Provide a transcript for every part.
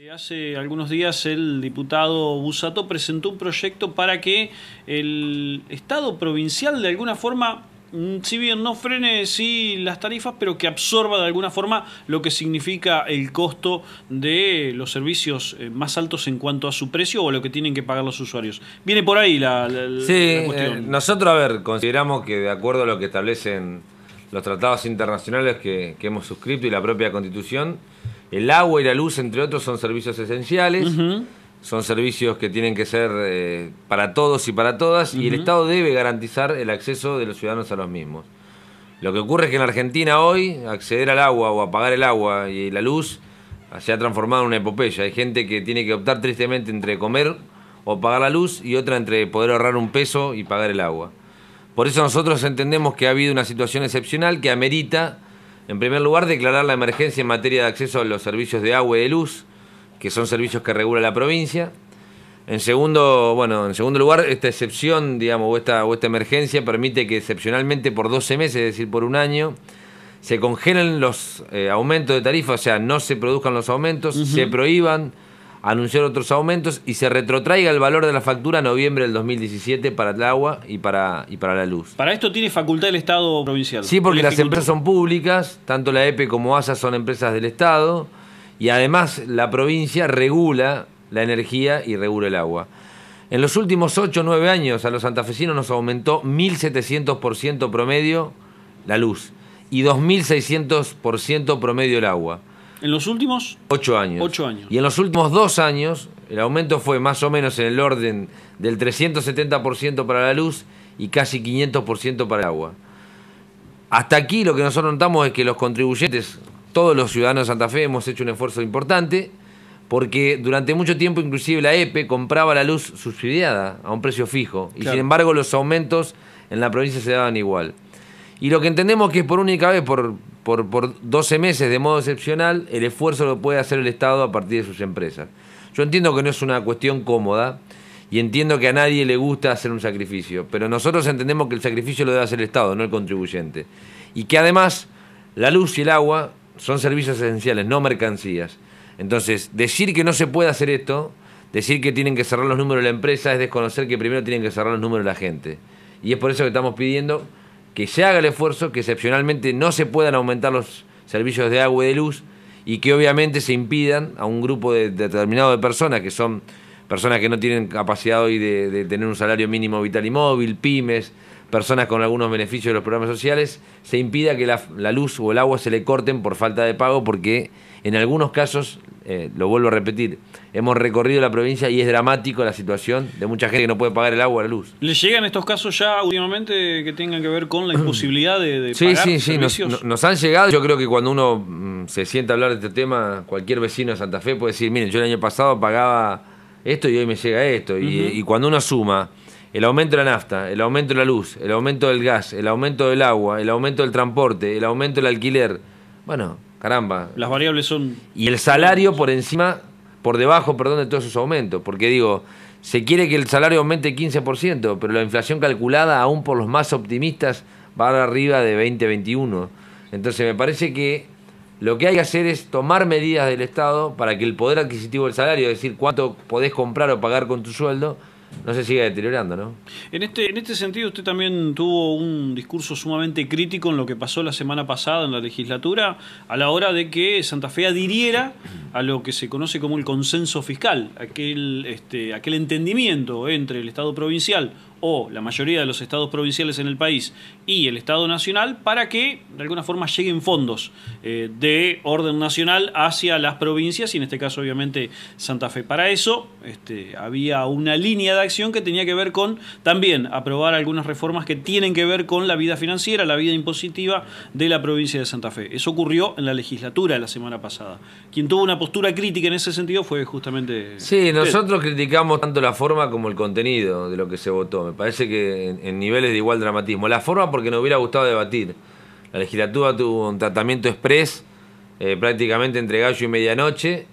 Eh, hace algunos días el diputado Busato presentó un proyecto para que el Estado provincial de alguna forma, mm, si bien no frene sí las tarifas, pero que absorba de alguna forma lo que significa el costo de los servicios eh, más altos en cuanto a su precio o lo que tienen que pagar los usuarios. Viene por ahí la, sí, eh, nosotros, a ver, consideramos que de acuerdo a lo que establecen los tratados internacionales que hemos suscrito y la propia constitución, el agua y la luz, entre otros, son servicios esenciales. Son servicios que tienen que ser eh, para todos y para todas, y el Estado debe garantizar el acceso de los ciudadanos a los mismos. Lo que ocurre es que en Argentina hoy acceder al agua o apagar el agua y la luz se ha transformado en una epopeya. Hay gente que tiene que optar tristemente entre comer o pagar la luz y otra entre poder ahorrar un peso y pagar el agua. Por eso nosotros entendemos que ha habido una situación excepcional que amerita en primer lugar, declarar la emergencia en materia de acceso a los servicios de agua y de luz, que son servicios que regula la provincia. En segundo, bueno, en segundo lugar, esta excepción, digamos, o esta, emergencia permite que excepcionalmente por 12 meses, es decir, por un año, se congelen los eh, aumentos de tarifa, o sea, no se produzcan los aumentos, se prohíban anunciar otros aumentos y se retrotraiga el valor de la factura noviembre del 2017 para el agua y para, y para la luz. Para esto tiene facultad el Estado provincial. Sí, porque las empresas son públicas, tanto la EPE como ASA son empresas del Estado, y además la provincia regula la energía y regula el agua. En los últimos 8 o 9 años a los santafesinos nos aumentó 1.700% promedio la luz y 2.600% promedio el agua. ¿En los últimos? Ocho años. años. Y en los últimos dos años, el aumento fue más o menos en el orden del 370% para la luz y casi 500% para el agua. Hasta aquí lo que nosotros notamos es que los contribuyentes, todos los ciudadanos de Santa Fe, hemos hecho un esfuerzo importante porque durante mucho tiempo inclusive la EPE e compraba la luz subsidiada a un precio fijo y sin embargo los aumentos en la provincia se daban igual. Y lo que entendemos que es por única vez, por, por, por 12 meses de modo excepcional, el esfuerzo lo puede hacer el Estado a partir de sus empresas. Yo entiendo que no es una cuestión cómoda y entiendo que a nadie le gusta hacer un sacrificio, pero nosotros entendemos que el sacrificio lo debe hacer el Estado, no el contribuyente. Y que además la luz y el agua son servicios esenciales, no mercancías. Entonces, decir que no se puede hacer esto, decir que tienen que cerrar los números de la empresa, es desconocer que primero tienen que cerrar los números de la gente. Y es por eso que estamos pidiendo que se haga el esfuerzo, que excepcionalmente no se puedan aumentar los servicios de agua y de luz y que obviamente se impidan a un grupo de, determinado de personas, que son personas que no tienen capacidad hoy de, de tener un salario mínimo vital y móvil, pymes, personas con algunos beneficios de los programas sociales, se impida que la, luz o el agua se le corten por falta de pago, porque en algunos casos, eh, lo vuelvo a repetir, hemos recorrido la provincia y es dramático la situación de mucha gente que no puede pagar el agua o la luz. ¿Le llegan estos casos ya últimamente que tengan que ver con la imposibilidad de, de sí, Sí, sí, sí, nos, han llegado. Yo creo que cuando uno mm, se sienta a hablar de este tema, cualquier vecino de Santa Fe puede decir, miren, yo el año pasado pagaba esto y hoy me llega esto. y, y cuando uno suma el aumento de la nafta, el aumento de la luz, el aumento del gas, el aumento del agua, el aumento del transporte, el aumento del alquiler. Bueno, caramba. Las variables son... Y el salario por encima, por debajo, perdón, de todos esos aumentos. Porque digo, se quiere que el salario aumente 15%, pero la inflación calculada, aún por los más optimistas, va arriba de 20-21. Entonces me parece que lo que hay que hacer es tomar medidas del Estado para que el poder adquisitivo del salario, es decir, cuánto podés comprar o pagar con tu sueldo, no se siga deteriorando, ¿no? En este, en este sentido, usted también tuvo un discurso sumamente crítico en lo que pasó la semana pasada en la legislatura, a la hora de que Santa Fe adhiriera a lo que se conoce como el consenso fiscal, aquel, este, aquel entendimiento entre el Estado provincial, o la mayoría de los estados provinciales en el país y el Estado Nacional para que de alguna forma lleguen fondos eh, de orden nacional hacia las provincias y en este caso obviamente Santa Fe. Para eso este, había una línea de acción que tenía que ver con también aprobar algunas reformas que tienen que ver con la vida financiera, la vida impositiva de la provincia de Santa Fe. Eso ocurrió en la legislatura la semana pasada. Quien tuvo una postura crítica en ese sentido fue justamente... Sí, nosotros criticamos tanto la forma como el contenido de lo que se votó me parece que en, niveles de igual dramatismo. La forma porque no hubiera gustado debatir. La legislatura tuvo un tratamiento express eh, prácticamente entre gallo y medianoche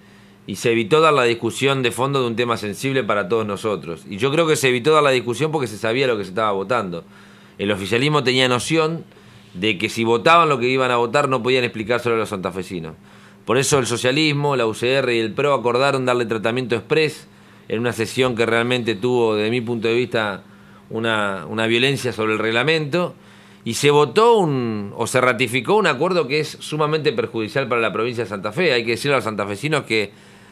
y se evitó dar la discusión de fondo de un tema sensible para todos nosotros. Y yo creo que se evitó dar la discusión porque se sabía lo que se estaba votando. El oficialismo tenía noción de que si votaban lo que iban a votar no podían explicárselo a los santafesinos. Por eso el socialismo, la UCR y el PRO acordaron darle tratamiento express en una sesión que realmente tuvo, de mi punto de vista, una, violencia sobre el reglamento y se votó un, o se ratificó un acuerdo que es sumamente perjudicial para la provincia de Santa Fe. Hay que decirle a los santafesinos que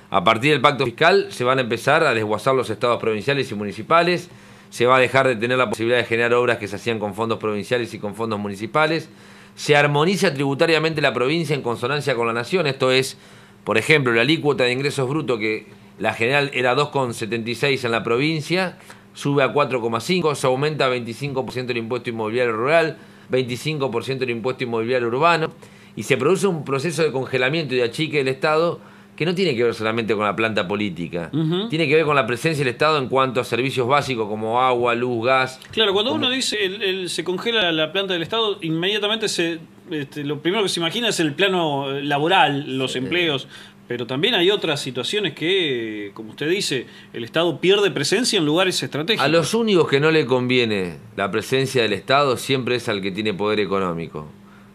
a partir del pacto fiscal se van a empezar a desguazar los estados provinciales y municipales, se va a dejar de tener la posibilidad de generar obras que se hacían con fondos provinciales y con fondos municipales, se armoniza tributariamente la provincia en consonancia con la nación, esto es, por ejemplo, la alícuota de ingresos brutos que la general era 2,76 en la provincia, sube a 4,5, se aumenta 25% el impuesto inmobiliario rural, 25% el impuesto inmobiliario urbano, y se produce un proceso de congelamiento y de achique del Estado que no tiene que ver solamente con la planta política, tiene que ver con la presencia del Estado en cuanto a servicios básicos como agua, luz, gas. Claro, cuando uno dice el, se congela la planta del Estado, inmediatamente se, este, lo primero que se imagina es el plano eh, laboral, los empleos, pero también hay otras situaciones que, como usted dice, el Estado pierde presencia en lugares estratégicos. A los únicos que no le conviene la presencia del Estado siempre es al que tiene poder económico.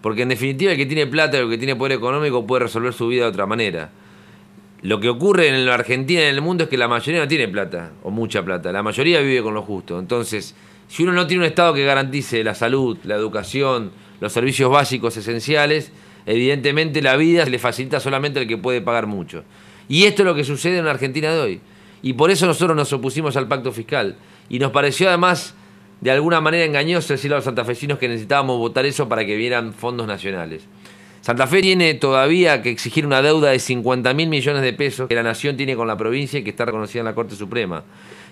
Porque en definitiva el que tiene plata y el que tiene poder económico puede resolver su vida de otra manera. Lo que ocurre en la Argentina y en el mundo es que la mayoría no tiene plata, o mucha plata. La mayoría vive con lo justo. Entonces, si uno no tiene un Estado que garantice la salud, la educación, los servicios básicos esenciales, Evidentemente la vida se le facilita solamente al que puede pagar mucho. Y esto es lo que sucede en la Argentina de hoy. Y por eso nosotros nos opusimos al pacto fiscal. Y nos pareció además de alguna manera engañoso decirle a los santafesinos que necesitábamos votar eso para que vieran fondos nacionales. Santa Fe tiene todavía que exigir una deuda de 50 mil millones de pesos que la nación tiene con la provincia y que está reconocida en la Corte Suprema.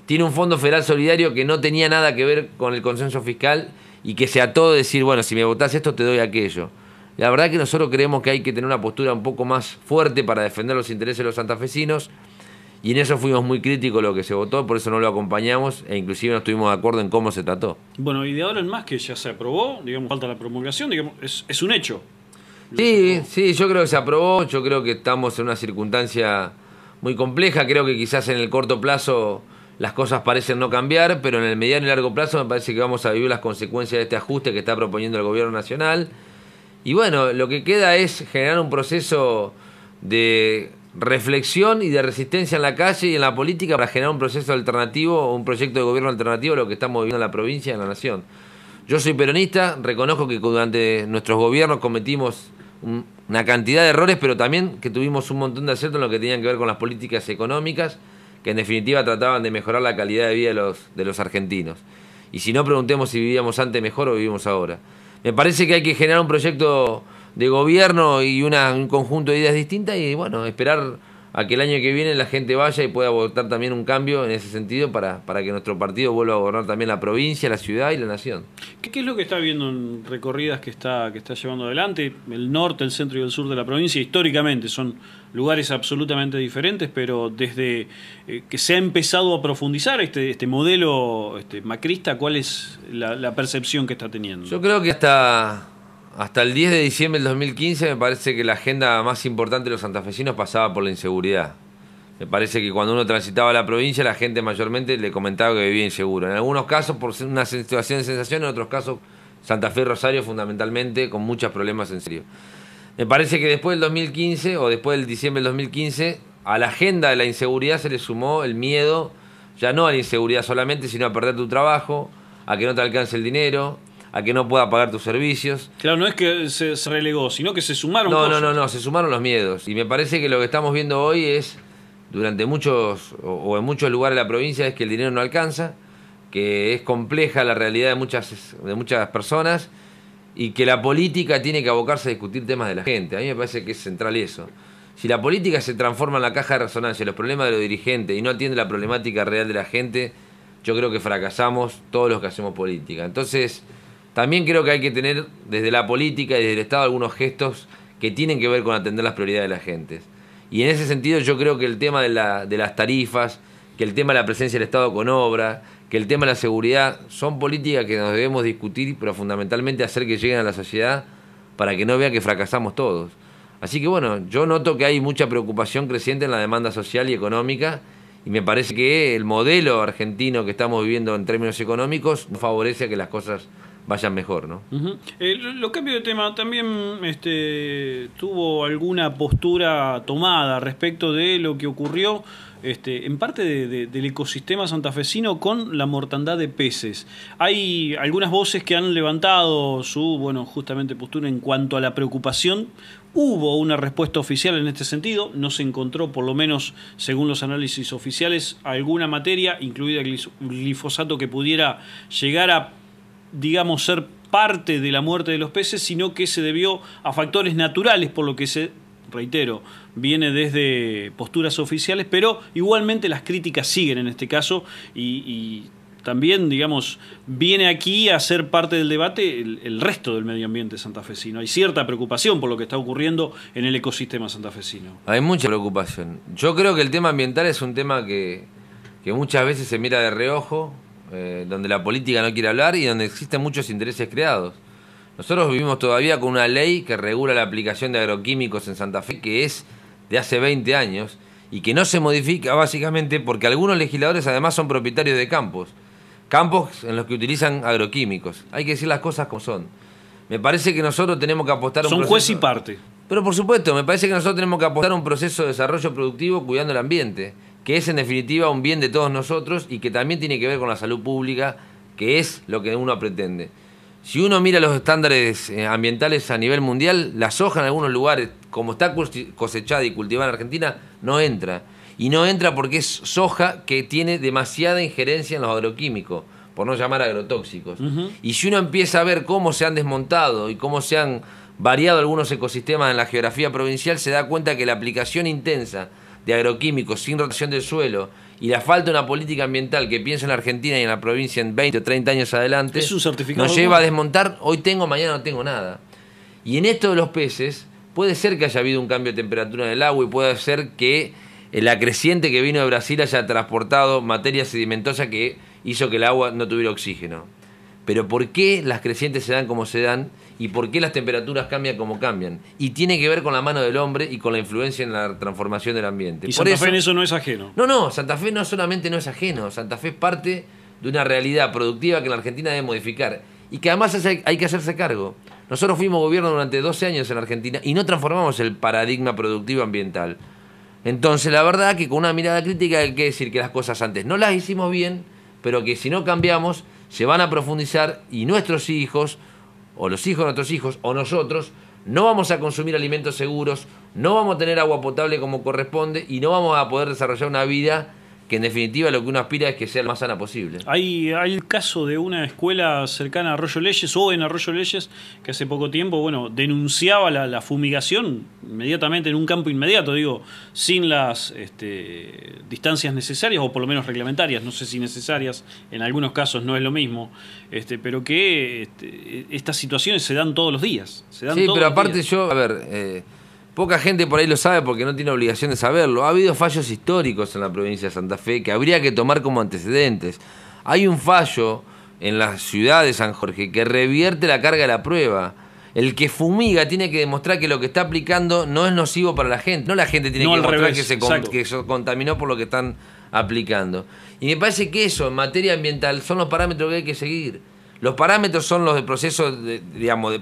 Tiene un Fondo Federal Solidario que no tenía nada que ver con el consenso fiscal y que se ató de decir, bueno, si me votás esto te doy aquello. La verdad que nosotros creemos que hay que tener una postura un poco más fuerte para defender los intereses de los santafesinos y en eso fuimos muy críticos lo que se votó, por eso no lo acompañamos e inclusive no estuvimos de acuerdo en cómo se trató. Bueno, y de ahora en más que ya se aprobó, digamos, falta la promulgación, digamos, es, es un hecho. Sí, sí, yo creo que se aprobó, yo creo que estamos en una circunstancia muy compleja, creo que quizás en el corto plazo las cosas parecen no cambiar, pero en el mediano y largo plazo me parece que vamos a vivir las consecuencias de este ajuste que está proponiendo el gobierno nacional. Y bueno, lo que queda es generar un proceso de reflexión y de resistencia en la calle y en la política para generar un proceso alternativo, un proyecto de gobierno alternativo a lo que estamos viviendo en la provincia y en la nación. Yo soy peronista, reconozco que durante nuestros gobiernos cometimos una cantidad de errores, pero también que tuvimos un montón de aciertos en lo que tenían que ver con las políticas económicas, que en definitiva trataban de mejorar la calidad de vida de los, de los argentinos. Y si no, preguntemos si vivíamos antes mejor o vivimos ahora. Me parece que hay que generar un proyecto de gobierno y una, un conjunto de ideas distintas y bueno, esperar a que el año que viene la gente vaya y pueda votar también un cambio en ese sentido para, para que nuestro partido vuelva a gobernar también la provincia, la ciudad y la nación. ¿Qué, es lo que está viendo en recorridas que está, que está llevando adelante? El norte, el centro y el sur de la provincia históricamente son lugares absolutamente diferentes, pero desde eh, que se ha empezado a profundizar este, este modelo este, macrista, ¿cuál es la, la percepción que está teniendo? Yo creo que hasta hasta el 10 de diciembre del 2015 me parece que la agenda más importante de los santafesinos pasaba por la inseguridad. Me parece que cuando uno transitaba la provincia, la gente mayormente le comentaba que vivía inseguro. En algunos casos por una situación de sensación, en otros casos Santa Fe y Rosario fundamentalmente con muchos problemas en serio. Me parece que después del 2015 o después del diciembre del 2015, a la agenda de la inseguridad se le sumó el miedo, ya no a la inseguridad solamente, sino a perder tu trabajo, a que no te alcance el dinero, a que no pueda pagar tus servicios. Claro, no es que se, relegó, sino que se sumaron. No, cosas. no, no, no, se sumaron los miedos. Y me parece que lo que estamos viendo hoy es, durante muchos, o, en muchos lugares de la provincia, es que el dinero no alcanza, que es compleja la realidad de muchas, de muchas personas y que la política tiene que abocarse a discutir temas de la gente. A mí me parece que es central eso. Si la política se transforma en la caja de resonancia, los problemas de los dirigentes y no atiende la problemática real de la gente, yo creo que fracasamos todos los que hacemos política. Entonces, también creo que hay que tener desde la política y desde el Estado algunos gestos que tienen que ver con atender las prioridades de la gente. Y en ese sentido yo creo que el tema de, las tarifas, que el tema de la presencia del Estado con obra, que el tema de la seguridad, son políticas que nos debemos discutir, pero fundamentalmente hacer que lleguen a la sociedad para que no vean que fracasamos todos. Así que bueno, yo noto que hay mucha preocupación creciente en la demanda social y económica y me parece que el modelo argentino que estamos viviendo en términos económicos favorece a que las cosas vayan mejor, ¿no? Eh, los lo cambio de tema, también este, tuvo alguna postura tomada respecto de lo que ocurrió este, en parte del ecosistema santafesino con la mortandad de peces. Hay algunas voces que han levantado su, bueno, justamente postura en cuanto a la preocupación. Hubo una respuesta oficial en este sentido, no se encontró, por lo menos según los análisis oficiales, alguna materia, incluida el glifosato, que pudiera llegar a digamos, ser parte de la muerte de los peces, sino que se debió a factores naturales, por lo que se, reitero, viene desde posturas oficiales, pero igualmente las críticas siguen en este caso y, también, digamos, viene aquí a ser parte del debate el, resto del medio ambiente santafesino. Hay cierta preocupación por lo que está ocurriendo en el ecosistema santafesino. Hay mucha preocupación. Yo creo que el tema ambiental es un tema que, que muchas veces se mira de reojo, eh, donde la política no quiere hablar y donde existen muchos intereses creados. Nosotros vivimos todavía con una ley que regula la aplicación de agroquímicos en Santa Fe, que es de hace 20 años, y que no se modifica básicamente porque algunos legisladores además son propietarios de campos, campos en los que utilizan agroquímicos. Hay que decir las cosas como son. Me parece que nosotros tenemos que apostar un... Son juez y parte. Pero por supuesto, me parece que nosotros tenemos que apostar un proceso de desarrollo productivo cuidando el ambiente que es en definitiva un bien de todos nosotros y que también tiene que ver con la salud pública, que es lo que uno pretende. Si uno mira los estándares eh, ambientales a nivel mundial, la soja en algunos lugares, como está cosechada y cultivada en Argentina, no entra. Y no entra porque es soja que tiene demasiada injerencia en los agroquímicos, por no llamar agrotóxicos. Y si uno empieza a ver cómo se han desmontado y cómo se han variado algunos ecosistemas en la geografía provincial, se da cuenta que la aplicación intensa de agroquímicos sin rotación del suelo y la falta de una política ambiental que piensa en Argentina y en la provincia en 20 o 30 años adelante, nos lleva a desmontar, hoy tengo, mañana no tengo nada. Y en esto de los peces, puede ser que haya habido un cambio de temperatura del agua y puede ser que eh, la creciente que vino de Brasil haya transportado materia sedimentosa que hizo que el agua no tuviera oxígeno. Pero ¿por qué las crecientes se dan como se dan? y por qué las temperaturas cambian como cambian. Y tiene que ver con la mano del hombre y con la influencia en la transformación del ambiente. Y Santa Fe en eso no es ajeno. No, no, Santa Fe no solamente no es ajeno, Santa Fe es parte de una realidad productiva que la Argentina debe modificar y que además hay que hacerse cargo. Nosotros fuimos gobierno durante 12 años en Argentina y no transformamos el paradigma productivo ambiental. Entonces, la verdad que con una mirada crítica hay que decir que las cosas antes no las hicimos bien, pero que si no cambiamos, se van a profundizar y nuestros hijos o los hijos de nuestros hijos, o nosotros, no vamos a consumir alimentos seguros, no vamos a tener agua potable como corresponde y no vamos a poder desarrollar una vida que en definitiva lo que uno aspira es que sea lo más sana posible. Hay, hay el caso de una escuela cercana a Arroyo Leyes o en Arroyo Leyes que hace poco tiempo, bueno, denunciaba la, fumigación inmediatamente en un campo inmediato, digo, sin las este, distancias necesarias o por lo menos reglamentarias, no sé si necesarias, en algunos casos no es lo mismo, este, pero que este, e-, estas situaciones se dan todos los días. sí, pero aparte yo, a ver... Eh, Poca gente por ahí lo sabe porque no tiene obligación de saberlo. Ha habido fallos históricos en la provincia de Santa Fe que habría que tomar como antecedentes. Hay un fallo en la ciudad de San Jorge que revierte la carga de la prueba. El que fumiga tiene que demostrar que lo que está aplicando no es nocivo para la gente. No la gente tiene que demostrar que, se contaminó por lo que están aplicando. Y me parece que eso, en materia ambiental, son los parámetros que hay que seguir. Los parámetros son los de proceso digamos,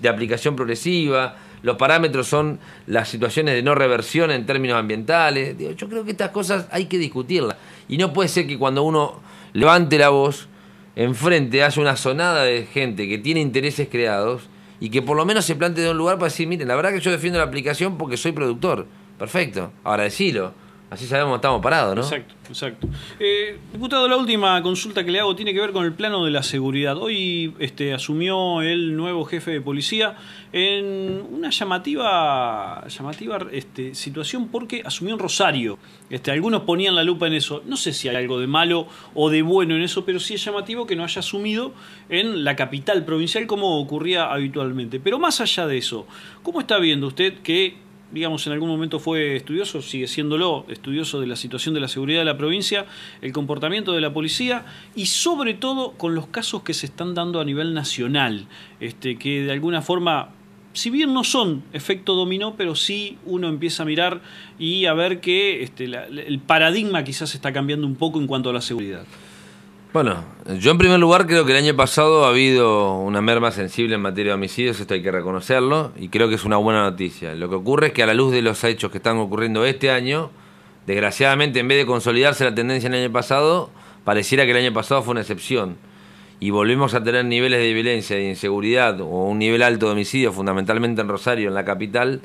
de aplicación progresiva, los parámetros son las situaciones de no reversión en términos ambientales. Digo, yo creo que estas cosas hay que discutirlas. Y no puede ser que cuando uno levante la voz, enfrente haya una sonada de gente que tiene intereses creados y que por lo menos se plante de un lugar para decir, miren, la verdad que yo defiendo la aplicación porque soy productor. Perfecto. Ahora decilo. Así sabemos estamos parados, ¿no? Exacto, exacto. Eh, diputado, la última consulta que le hago tiene que ver con el plano de la seguridad. Hoy este, asumió el nuevo jefe de policía en una llamativa, llamativa este, situación porque asumió en Rosario. Este, algunos ponían la lupa en eso. No sé si hay algo de malo o de bueno en eso, pero sí es llamativo que no haya asumido en la capital provincial como ocurría habitualmente. Pero más allá de eso, ¿cómo está viendo usted que digamos, en algún momento fue estudioso, sigue siéndolo, estudioso de la situación de la seguridad de la provincia, el comportamiento de la policía y sobre todo con los casos que se están dando a nivel nacional, este, que de alguna forma si bien no son efecto dominó, pero sí uno empieza a mirar y a ver que este, el paradigma quizás está cambiando un poco en cuanto a la seguridad. Bueno, yo en primer lugar creo que el año pasado ha habido una merma sensible en materia de homicidios, esto hay que reconocerlo, y creo que es una buena noticia. Lo que ocurre es que a la luz de los hechos que están ocurriendo este año, desgraciadamente en vez de consolidarse la tendencia del año pasado, pareciera que el año pasado fue una excepción. Y volvimos a tener niveles de violencia y e inseguridad, o un nivel alto de homicidios, fundamentalmente en Rosario, en la capital,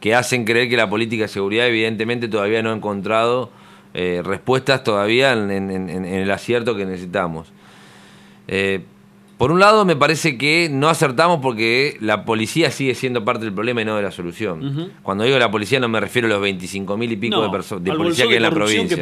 que hacen creer que la política de seguridad evidentemente todavía no ha encontrado eh, respuestas todavía en, el acierto que necesitamos. Eh, por un lado, me parece que no acertamos porque la policía sigue siendo parte del problema y no de la solución. Cuando digo la policía no me refiero a los 25 mil y pico de, policía que hay en la provincia.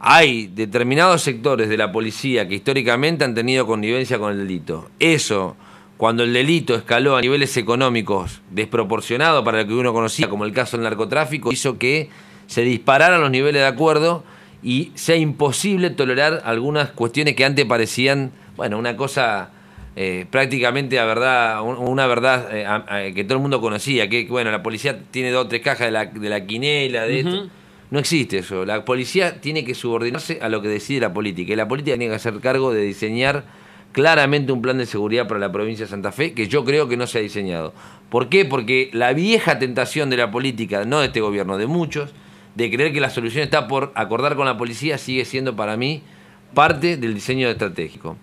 Hay determinados sectores de la policía que históricamente han tenido connivencia con el delito. Eso, cuando el delito escaló a niveles económicos desproporcionados para lo que uno conocía, como el caso del narcotráfico, hizo que se dispararan los niveles de acuerdo y sea imposible tolerar algunas cuestiones que antes parecían, bueno, una cosa eh, prácticamente a verdad, una verdad eh, que todo el mundo conocía, que bueno, la policía tiene dos o tres cajas de la, de la quinela, de esto. No existe eso. La policía tiene que subordinarse a lo que decide la política. Y la política tiene que hacer cargo de diseñar claramente un plan de seguridad para la provincia de Santa Fe, que yo creo que no se ha diseñado. ¿Por qué? Porque la vieja tentación de la política, no de este gobierno, de muchos, de creer que la solución está por acordar con la policía sigue siendo para mí parte del diseño estratégico.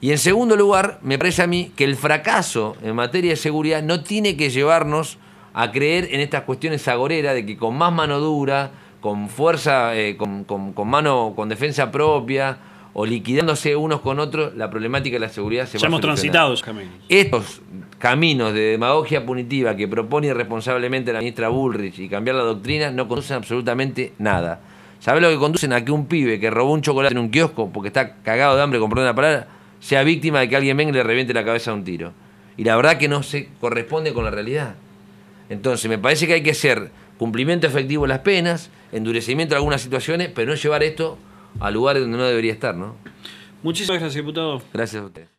Y en segundo lugar, me parece a mí que el fracaso en materia de seguridad no tiene que llevarnos a creer en estas cuestiones agoreras de que con más mano dura, con fuerza, eh, con, mano, con defensa propia o liquidándose unos con otros, la problemática de la seguridad se ya va a transitado Estos caminos de demagogia punitiva que propone irresponsablemente la ministra Bullrich y cambiar la doctrina no conducen absolutamente nada. ¿Sabe lo que conducen a que un pibe que robó un chocolate en un kiosco porque está cagado de hambre, con una la palabra, sea víctima de que alguien venga y le reviente la cabeza a un tiro? Y la verdad que no se corresponde con la realidad. Entonces, me parece que hay que hacer cumplimiento efectivo de las penas, endurecimiento de algunas situaciones, pero no llevar esto a lugares donde no debería estar, ¿no? Muchísimas gracias, diputado. Gracias a usted.